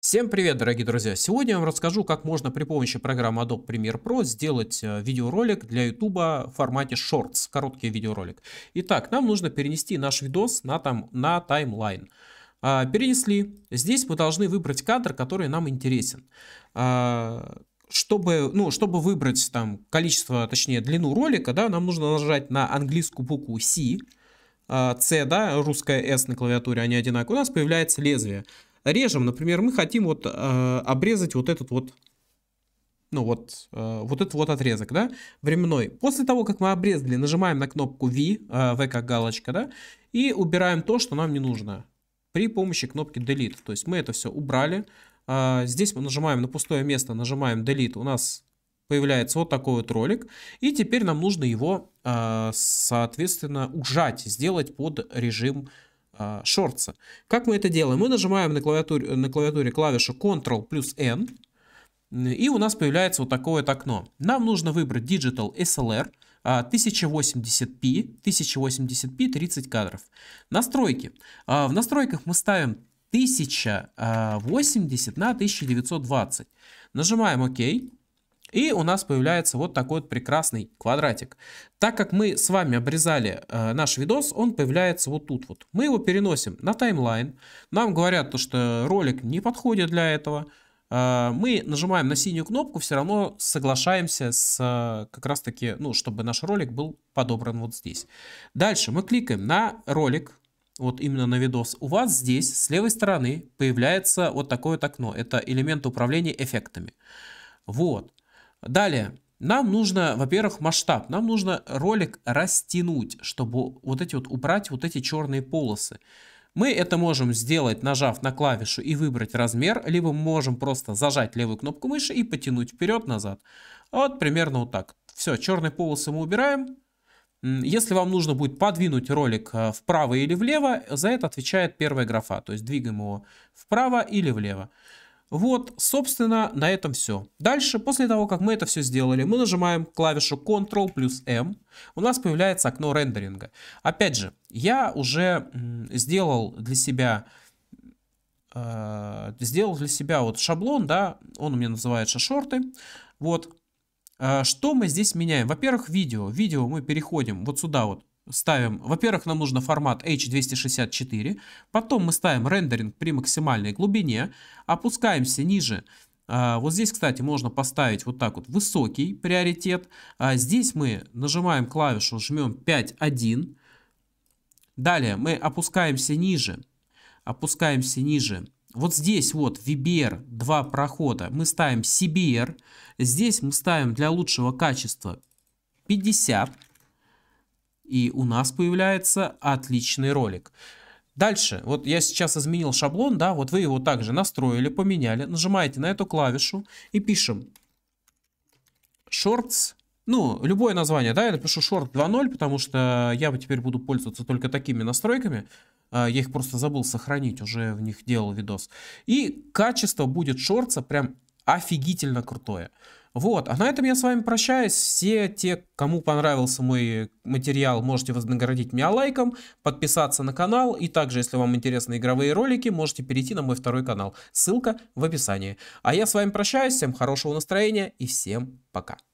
Всем привет, дорогие друзья! Сегодня я вам расскажу, как можно при помощи программы Adobe Premiere Pro сделать э, видеоролик для YouTube в формате Shorts, короткий видеоролик. Итак, нам нужно перенести наш видос на, там, на таймлайн. А, перенесли. Здесь мы должны выбрать кадр, который нам интересен. А, чтобы, ну, чтобы выбрать там количество, точнее длину ролика, да, нам нужно нажать на английскую букву C, а, C, да, русская S на клавиатуре, они одинаковые, у нас появляется лезвие режем, например, мы хотим вот э, обрезать вот этот вот, ну вот, э, вот этот вот отрезок, да, временной. После того, как мы обрезали, нажимаем на кнопку V, э, V как галочка, да, и убираем то, что нам не нужно при помощи кнопки Delete. То есть мы это все убрали. Э, здесь мы нажимаем на пустое место, нажимаем Delete, у нас появляется вот такой вот ролик. И теперь нам нужно его, э, соответственно, ужать, сделать под режим а, Как мы это делаем? Мы нажимаем на клавиатуре, на клавиатуре клавишу Ctrl плюс N, и у нас появляется вот такое вот окно. Нам нужно выбрать Digital SLR 1080p, 1080p 30 кадров. Настройки. А, в настройках мы ставим 1080 на 1920. Нажимаем ОК. И у нас появляется вот такой вот прекрасный квадратик. Так как мы с вами обрезали э, наш видос, он появляется вот тут вот. Мы его переносим на таймлайн. Нам говорят, то, что ролик не подходит для этого. Э, мы нажимаем на синюю кнопку, все равно соглашаемся с э, как раз таки, ну, чтобы наш ролик был подобран вот здесь. Дальше мы кликаем на ролик, вот именно на видос, у вас здесь с левой стороны появляется вот такое вот окно. Это элемент управления эффектами. Вот. Далее, нам нужно, во-первых, масштаб. Нам нужно ролик растянуть, чтобы вот эти вот убрать вот эти черные полосы. Мы это можем сделать, нажав на клавишу и выбрать размер, либо мы можем просто зажать левую кнопку мыши и потянуть вперед-назад. Вот примерно вот так. Все, черные полосы мы убираем. Если вам нужно будет подвинуть ролик э, вправо или влево, за это отвечает первая графа. То есть двигаем его вправо или влево. Вот, собственно, на этом все. Дальше, после того, как мы это все сделали, мы нажимаем клавишу Ctrl плюс M. У нас появляется окно рендеринга. Опять же, я уже сделал для себя э, сделал для себя вот шаблон, да, он у меня называется шорты. Вот, э, что мы здесь меняем? Во-первых, видео. Видео мы переходим вот сюда вот ставим, во-первых, нам нужно формат H264, потом мы ставим рендеринг при максимальной глубине, опускаемся ниже. А, вот здесь, кстати, можно поставить вот так вот высокий приоритет. А, здесь мы нажимаем клавишу, жмем 5.1. Далее мы опускаемся ниже. Опускаемся ниже. Вот здесь вот VBR, два прохода, мы ставим CBR. Здесь мы ставим для лучшего качества 50 и у нас появляется отличный ролик. Дальше, вот я сейчас изменил шаблон, да, вот вы его также настроили, поменяли, нажимаете на эту клавишу и пишем Shorts, ну, любое название, да, я напишу Short 2.0, потому что я теперь буду пользоваться только такими настройками, а, я их просто забыл сохранить, уже в них делал видос. И качество будет шорца прям офигительно крутое. Вот, а на этом я с вами прощаюсь. Все те, кому понравился мой материал, можете вознаградить меня лайком, подписаться на канал, и также, если вам интересны игровые ролики, можете перейти на мой второй канал. Ссылка в описании. А я с вами прощаюсь, всем хорошего настроения и всем пока.